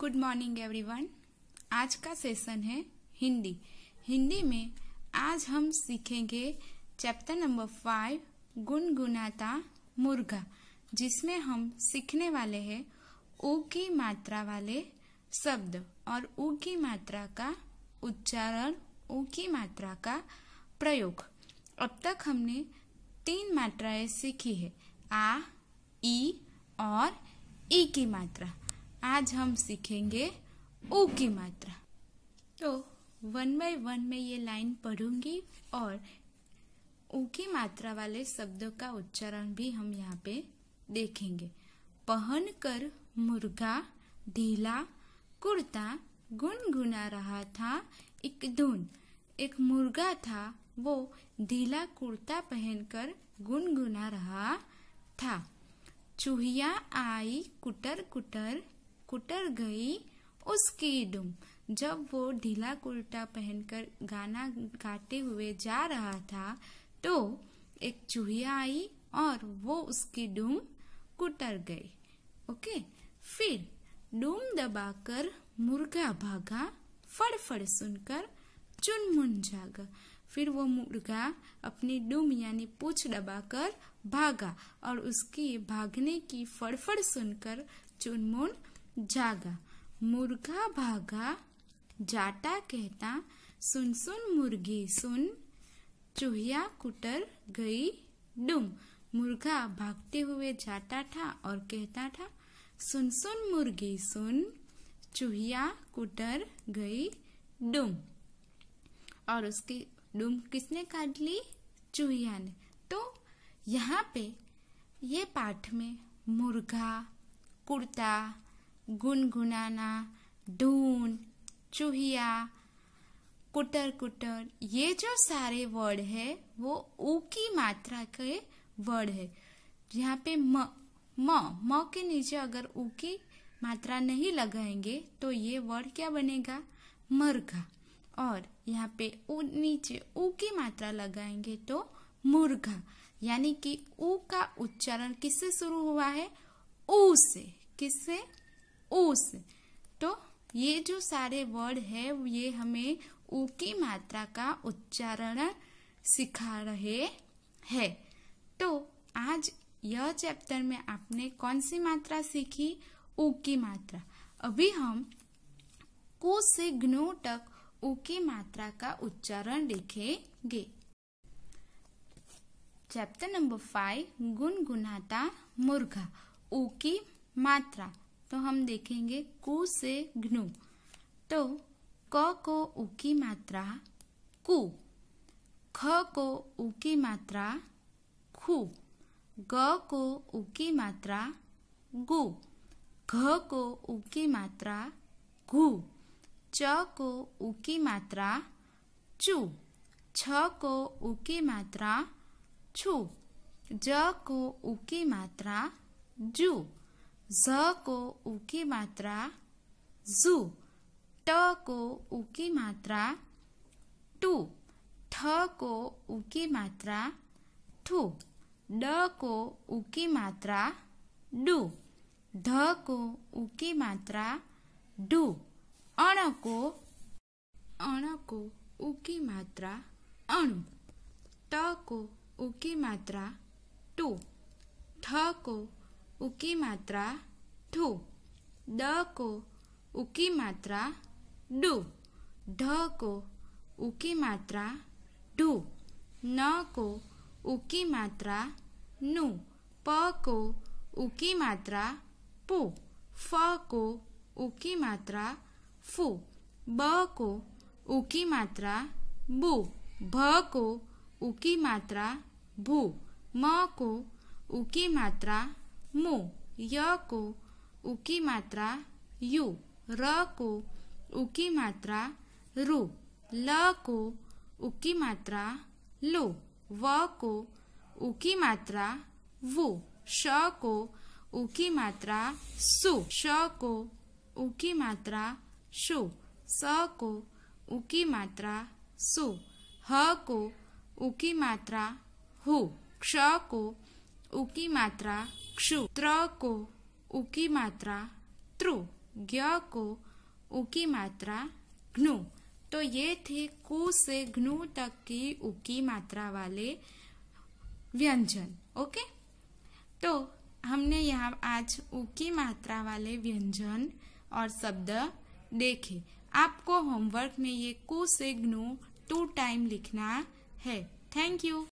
good morning everyone आज का session है हिंदी हिंदी में आज हम सीखेंगे चैप्टर नंबर फाइव गुनगुनाता मुर्गा जिसमें हम सीखने वाले हैं ऊ की मात्रा वाले शब्द और ऊ की मात्रा का उच्चारण ऊ की मात्रा का प्रयोग अब तक हमने तीन मात्राएं सीखी है आ ई और ई की मात्रा आज हम सीखेंगे ओ की मात्रा तो वन बाय वन में ये लाइन पढ़ूंगी और ओ की मात्रा वाले शब्दों का उच्चारण भी हम यहाँ पे देखेंगे पहन कर मुर्गा ढीला कुर्ता गुनगुना रहा था एक धुन एक मुर्गा था वो ढीला कुर्ता पहनकर गुनगुना रहा था चूहिया आई कुटर कुटर कुटर गई उसकी डुम जब वो ढीला कुर्ता पहनकर गाना गाते हुए जा रहा था तो एक चूहिया आई और वो उसकी डूम कुटर गई ओके फिर डूम दबाकर मुर्गा भागा फड़फड़ सुनकर चुनमुन जागा फिर वो मुर्गा अपनी डूम यानी पूछ दबाकर भागा और उसकी भागने की फड़फड़ सुनकर चुनमुन जागा मुर्गा भागा जाटा कहता सुन सुन मुर्गी सुन चूहिया कुटर गई डुम मुर्गा भागते हुए जाता था और कहता था सुन सुन मुर्गी सुन चूहिया कुटर गई डुम और उसकी डुम किसने काट ली चूहिया ने तो यहाँ पे ये पाठ में मुर्गा कुर्ता गुनगुनाना ढून चूहिया कुटर कुटर ये जो सारे वर्ड है वो ऊ की मात्रा के वर्ड है यहाँ पे म म म के नीचे अगर ऊ की मात्रा नहीं लगाएंगे तो ये वर्ड क्या बनेगा मुर्गा और यहाँ पे ऊ नीचे ऊ की मात्रा लगाएंगे तो मुर्गा यानी कि ऊ का उच्चारण किससे शुरू हुआ है ऊ से किससे उस तो ये जो सारे वर्ड है ये हमें ऊ की मात्रा का उच्चारण सिखा रहे है तो आज यह चैप्टर में आपने कौन सी मात्रा सीखी ऊ की मात्रा अभी हम कु से घनो तक ऊ की मात्रा का उच्चारण देखेंगे चैप्टर नंबर फाइव गुनगुनाता मुर्गा ऊ की मात्रा तो हम देखेंगे कु से घ्नु तो क को उकी की मात्रा कु ख को उ की मात्रा खु ग को उकी की मात्रा गु घ को उ की मात्रा घु च को उकी की मात्रा चु छ को उ की मात्रा छु ज को उकी की मात्रा जू ज को उकी की मात्रा जु ट को उकी की मात्रा टु ठ को उकी की मात्रा ठु ड को उकी की मात्रा डु ध को उकी की मात्रा डु अण को अण को उकी की मात्रा अणु ट को उकी की मात्रा टु ठ को उकी मात्रा ठू ड को उकी मात्रा डू ढ को उकी मात्रा ढू न को उकी मात्रा नू प को उकी मात्रा पू फ को उकी मात्रा फू ब को उकी मात्रा बू भ को उकी मात्रा भू म को उकी मात्रा मु य को उकी मात्रा यु र को उकी मात्रा रु ल को उकी मात्रा लो व को उकी मात्रा वु श को उकी मात्रा सु श को उकी मात्रा शु स को उकी मात्रा सु ह को उकी मात्रा हु क्ष को उकी मात्रा क्षु त्र को उकी मात्रा त्रु ज्ञ को उकी मात्रा घ्नु तो ये थे कु से घ्नु तक की उकी मात्रा वाले व्यंजन ओके तो हमने यहाँ आज उकी मात्रा वाले व्यंजन और शब्द देखे आपको होमवर्क में ये कु से घ्नु टू टाइम लिखना है थैंक यू